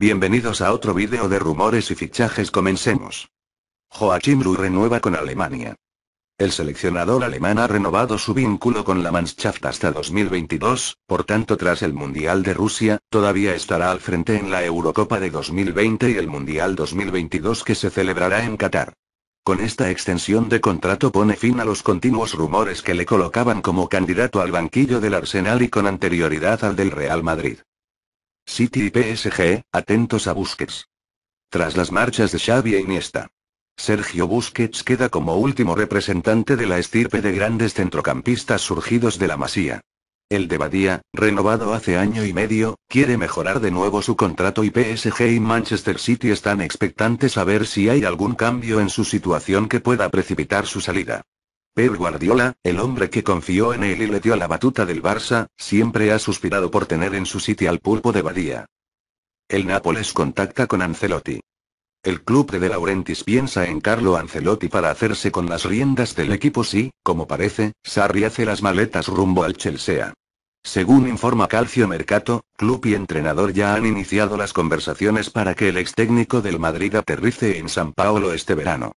Bienvenidos a otro vídeo de rumores y fichajes comencemos. Joachim Löw renueva con Alemania. El seleccionador alemán ha renovado su vínculo con la Mannschaft hasta 2022, por tanto tras el Mundial de Rusia, todavía estará al frente en la Eurocopa de 2020 y el Mundial 2022 que se celebrará en Qatar. Con esta extensión de contrato pone fin a los continuos rumores que le colocaban como candidato al banquillo del Arsenal y con anterioridad al del Real Madrid. City y PSG, atentos a Busquets. Tras las marchas de Xavi e Iniesta. Sergio Busquets queda como último representante de la estirpe de grandes centrocampistas surgidos de la Masía el de Badía, renovado hace año y medio, quiere mejorar de nuevo su contrato y PSG y Manchester City están expectantes a ver si hay algún cambio en su situación que pueda precipitar su salida. Pep Guardiola, el hombre que confió en él y le dio la batuta del Barça, siempre ha suspirado por tener en su sitio al pulpo de Badía. El Nápoles contacta con Ancelotti. El club de De piensa en Carlo Ancelotti para hacerse con las riendas del equipo si, como parece, Sarri hace las maletas rumbo al Chelsea. Según informa Calcio Mercato, club y entrenador ya han iniciado las conversaciones para que el ex técnico del Madrid aterrice en San Paolo este verano.